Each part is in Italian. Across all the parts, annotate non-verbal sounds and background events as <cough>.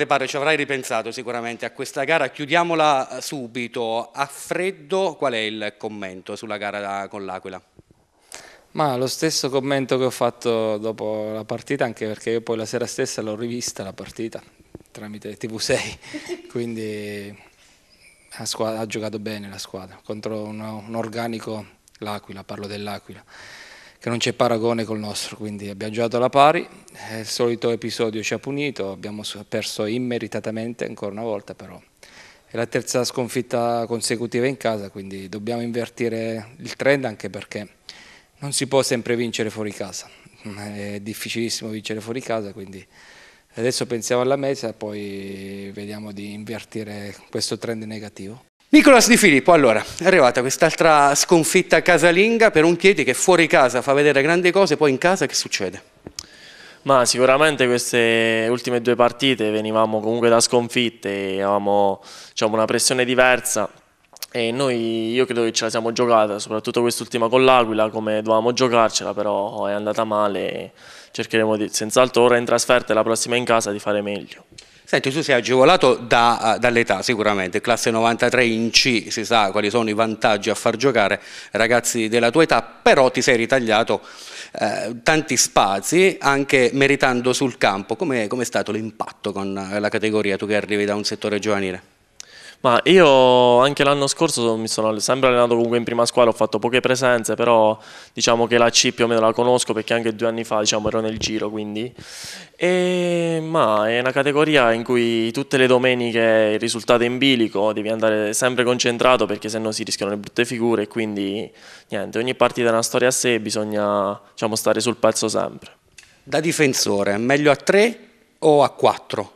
Reparo ci avrai ripensato sicuramente a questa gara, chiudiamola eh, subito. A freddo qual è il commento sulla gara eh, con l'Aquila? Ma lo stesso commento che ho fatto dopo la partita, anche perché io poi la sera stessa l'ho rivista la partita tramite TV6, <laughs> quindi squadra, ha giocato bene la squadra contro un, un organico l'Aquila, parlo dell'Aquila che non c'è paragone col nostro, quindi abbiamo giocato alla pari, il solito episodio ci ha punito, abbiamo perso immeritatamente ancora una volta però. È la terza sconfitta consecutiva in casa, quindi dobbiamo invertire il trend anche perché non si può sempre vincere fuori casa, è difficilissimo vincere fuori casa, quindi adesso pensiamo alla mesa, poi vediamo di invertire questo trend negativo. Nicolas Di Filippo, allora, è arrivata quest'altra sconfitta casalinga per un Chieti che fuori casa fa vedere grandi cose, poi in casa che succede? Ma sicuramente queste ultime due partite venivamo comunque da sconfitte, avevamo diciamo, una pressione diversa, e noi io credo che ce la siamo giocata, soprattutto quest'ultima con l'Aquila, come dovevamo giocarcela, però è andata male. Cercheremo senz'altro ora in trasferta e la prossima in casa di fare meglio. Senti, tu sei agevolato da, eh, dall'età sicuramente, classe 93 in C, si sa quali sono i vantaggi a far giocare ragazzi della tua età, però ti sei ritagliato eh, tanti spazi anche meritando sul campo. Come è, com è stato l'impatto con eh, la categoria, tu che arrivi da un settore giovanile? Ma io anche l'anno scorso mi sono sempre allenato comunque in prima squadra, ho fatto poche presenze, però diciamo che la C più o meno la conosco perché anche due anni fa diciamo, ero nel giro, quindi. E, ma è una categoria in cui tutte le domeniche il risultato è in bilico, devi andare sempre concentrato perché sennò si rischiano le brutte figure, quindi niente, ogni partita è una storia a sé, bisogna diciamo, stare sul pezzo sempre. Da difensore, meglio a tre o a quattro?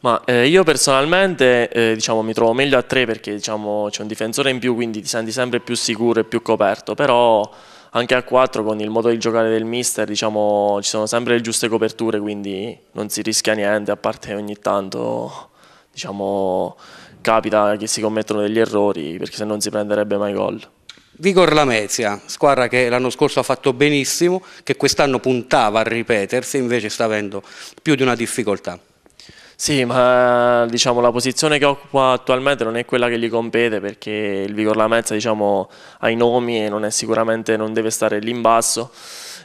Ma eh, io personalmente eh, diciamo, mi trovo meglio a tre perché diciamo, c'è un difensore in più, quindi ti senti sempre più sicuro e più coperto, però anche a quattro con il modo di giocare del mister diciamo, ci sono sempre le giuste coperture, quindi non si rischia niente, a parte ogni tanto diciamo, capita che si commettono degli errori perché se non si prenderebbe mai gol. Vigor Lamezia, squadra che l'anno scorso ha fatto benissimo, che quest'anno puntava a ripetersi, invece sta avendo più di una difficoltà. Sì, ma diciamo, la posizione che occupa attualmente non è quella che gli compete perché il Vigor Lamezza diciamo, ha i nomi e non è sicuramente non deve stare lì in basso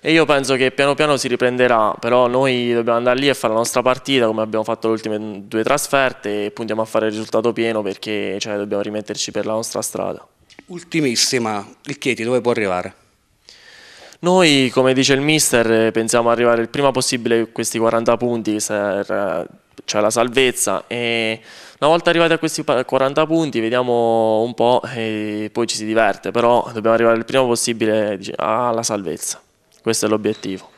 e io penso che piano piano si riprenderà, però noi dobbiamo andare lì e fare la nostra partita come abbiamo fatto le ultime due trasferte e puntiamo a fare il risultato pieno perché cioè, dobbiamo rimetterci per la nostra strada. Ultimissima, il Chieti dove può arrivare? Noi, come dice il mister, pensiamo arrivare il prima possibile a questi 40 punti, c'è la salvezza e una volta arrivati a questi 40 punti vediamo un po' e poi ci si diverte, però dobbiamo arrivare il prima possibile alla ah, salvezza, questo è l'obiettivo.